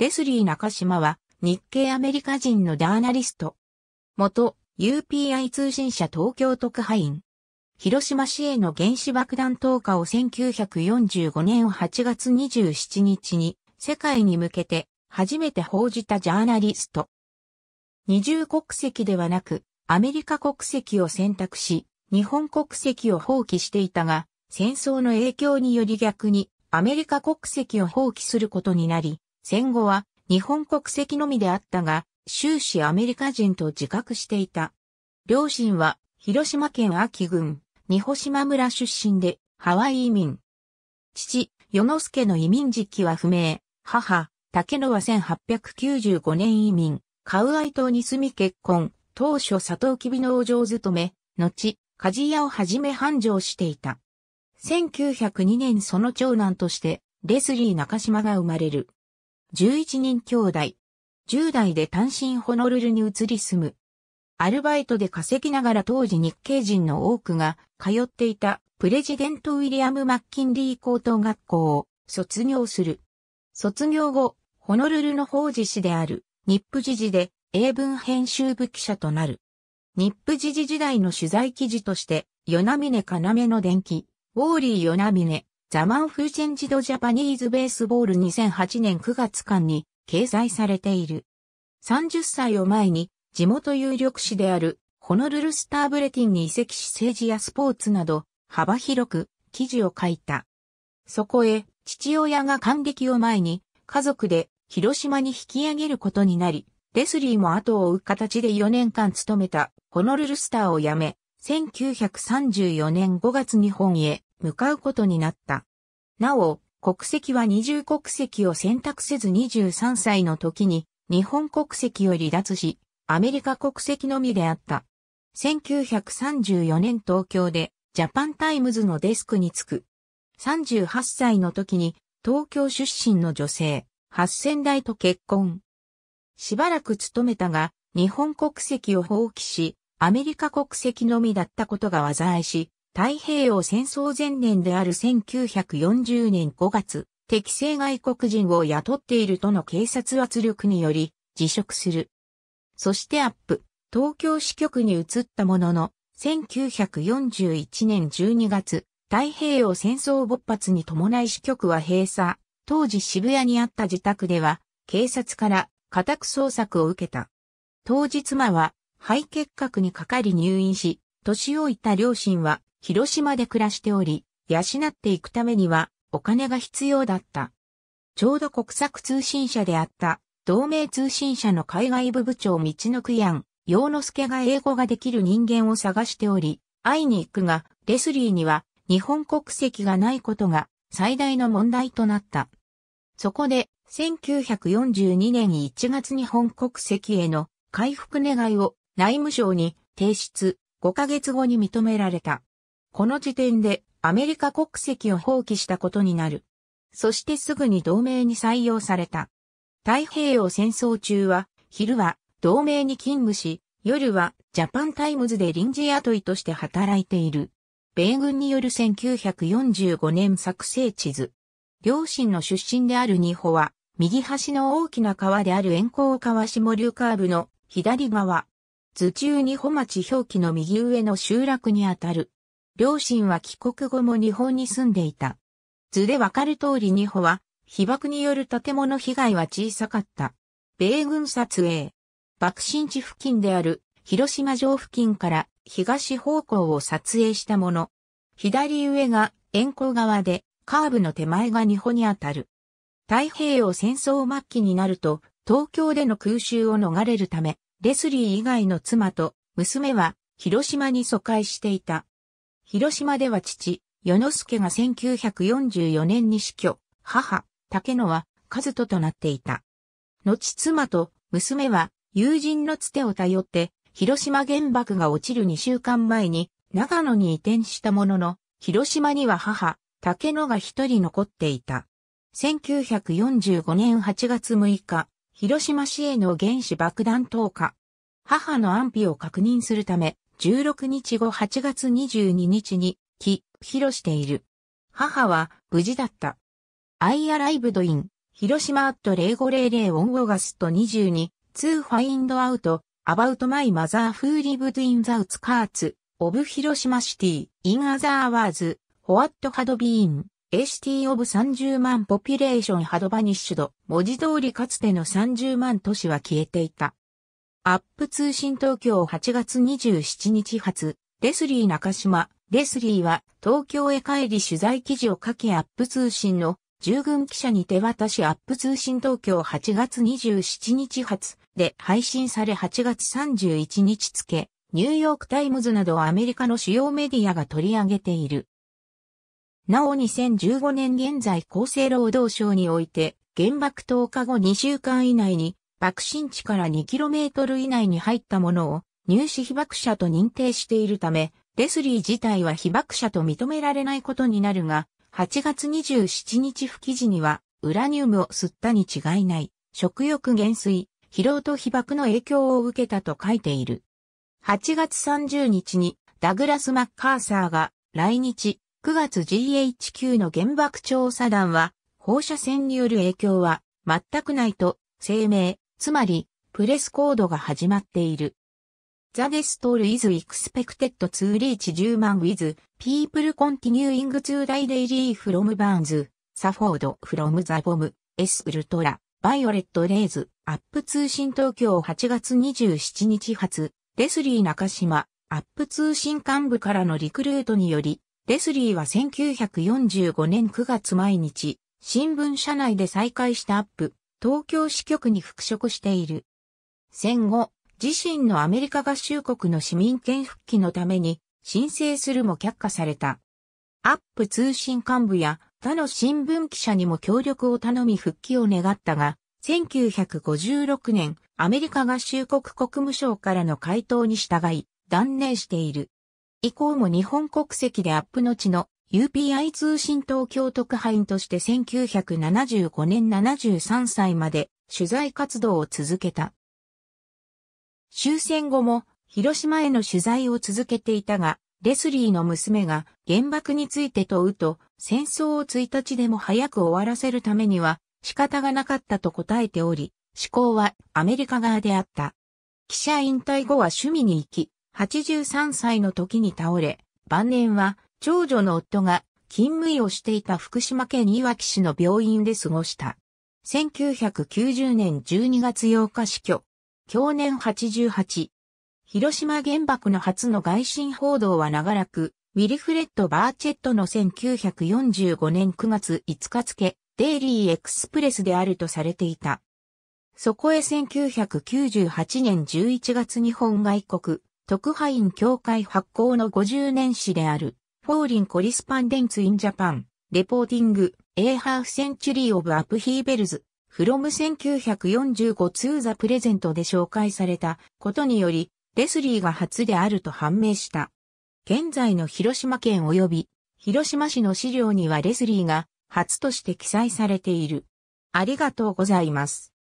レスリー中島は日系アメリカ人のジャーナリスト。元 UPI 通信社東京特派員。広島市への原子爆弾投下を1945年8月27日に世界に向けて初めて報じたジャーナリスト。二重国籍ではなくアメリカ国籍を選択し日本国籍を放棄していたが戦争の影響により逆にアメリカ国籍を放棄することになり戦後は日本国籍のみであったが、終始アメリカ人と自覚していた。両親は広島県秋郡、二保島村出身でハワイ移民。父、与之助の移民時期は不明。母、竹野は1895年移民、カウアイ島に住み結婚、当初佐藤キビのお嬢を務め、後、鍛冶屋をはじめ繁盛していた。1902年その長男として、レスリー中島が生まれる。11人兄弟。10代で単身ホノルルに移り住む。アルバイトで稼ぎながら当時日系人の多くが通っていたプレジデント・ウィリアム・マッキンリー高等学校を卒業する。卒業後、ホノルルの法事師である日プ時事で英文編集部記者となる。日プ時事時代の取材記事として、ヨナミネカナメの伝記、ウォーリーヨナミネ、ザマンフーチェンジドジャパニーズベースボール2008年9月間に掲載されている。30歳を前に地元有力紙であるホノルルスターブレティンに移籍し政治やスポーツなど幅広く記事を書いた。そこへ父親が還暦を前に家族で広島に引き上げることになり、レスリーも後を追う形で4年間勤めたホノルルスターを辞め、1934年5月日本へ向かうことになった。なお、国籍は二重国籍を選択せず23歳の時に日本国籍を離脱し、アメリカ国籍のみであった。1934年東京でジャパンタイムズのデスクに着く。38歳の時に東京出身の女性、八千代と結婚。しばらく勤めたが、日本国籍を放棄し、アメリカ国籍のみだったことが災いし、太平洋戦争前年である1940年5月、適正外国人を雇っているとの警察圧力により辞職する。そしてアップ、東京支局に移ったものの、1941年12月、太平洋戦争勃発に伴い支局は閉鎖。当時渋谷にあった自宅では、警察から家宅捜索を受けた。当時妻は肺結核にかかり入院し、年老いた両親は広島で暮らしており、養っていくためにはお金が必要だった。ちょうど国策通信社であった同盟通信社の海外部部長道の久ん、洋之助が英語ができる人間を探しており、会いに行くが、レスリーには日本国籍がないことが最大の問題となった。そこで、1942年1月日本国籍への回復願いを内務省に提出、5ヶ月後に認められた。この時点でアメリカ国籍を放棄したことになる。そしてすぐに同盟に採用された。太平洋戦争中は、昼は同盟に勤務し、夜はジャパンタイムズで臨時雇いとして働いている。米軍による1945年作成地図。両親の出身であるニホは、右端の大きな川である沿江川下流カーブの左側。図中ニホ町表記の右上の集落にあたる。両親は帰国後も日本に住んでいた。図でわかる通り日本は、被爆による建物被害は小さかった。米軍撮影。爆心地付近である広島城付近から東方向を撮影したもの。左上が円弧側で、カーブの手前が日本にあたる。太平洋戦争末期になると、東京での空襲を逃れるため、レスリー以外の妻と娘は広島に疎開していた。広島では父、与之助が1944年に死去、母、竹野は、和人となっていた。後妻と娘は、友人のつてを頼って、広島原爆が落ちる2週間前に、長野に移転したものの、広島には母、竹野が一人残っていた。1945年8月6日、広島市への原子爆弾投下。母の安否を確認するため、16日後8月22日に、帰、披露している。母は無事だった。I arrived in 広島 at 0500 on August 22 to find out about my mother who lived in the outskirts of 広島 city in other words what had been a city of 30万 population had vanished 文字通りかつての30万都市は消えていた。アップ通信東京8月27日発、レスリー中島、レスリーは東京へ帰り取材記事を書きアップ通信の従軍記者に手渡しアップ通信東京8月27日発で配信され8月31日付、ニューヨークタイムズなどアメリカの主要メディアが取り上げている。なお2015年現在厚生労働省において原爆投下後2週間以内に爆心地から 2km 以内に入ったものを入試被爆者と認定しているため、レスリー自体は被爆者と認められないことになるが、8月27日付記事には、ウラニウムを吸ったに違いない、食欲減衰、疲労と被爆の影響を受けたと書いている。8月30日に、ダグラス・マッカーサーが来日、9月 GHQ の原爆調査団は、放射線による影響は全くないと声明、つまり、プレスコードが始まっている。The destol is expected to reach 10万 with people continuing to die daily from Burns, Safford from the bomb, S Ultra, Violet Rays, アップ通信東京8月27日発、レスリー中島、アップ通信幹部からのリクルートにより、レスリーは1945年9月毎日、新聞社内で再開したアップ、東京支局に復職している。戦後、自身のアメリカ合衆国の市民権復帰のために申請するも却下された。アップ通信幹部や他の新聞記者にも協力を頼み復帰を願ったが、1956年、アメリカ合衆国国務省からの回答に従い、断念している。以降も日本国籍でアップの地の UPI 通信東京特派員として1975年73歳まで取材活動を続けた。終戦後も広島への取材を続けていたが、レスリーの娘が原爆について問うと、戦争を1日でも早く終わらせるためには仕方がなかったと答えており、思考はアメリカ側であった。記者引退後は趣味に行き、83歳の時に倒れ、晩年は長女の夫が勤務医をしていた福島県いわき市の病院で過ごした。1990年12月8日死去。去年88。広島原爆の初の外信報道は長らく、ウィリフレッド・バーチェットの1945年9月5日付、デイリー・エクスプレスであるとされていた。そこへ1998年11月日本外国、特派員協会発行の50年史である、フォーリンコリスパンデンツインジャパン、レポーティング、A Half Century of Upheavals, from 1945 to the Present で紹介されたことにより、レスリーが初であると判明した。現在の広島県及び、広島市の資料にはレスリーが初として記載されている。ありがとうございます。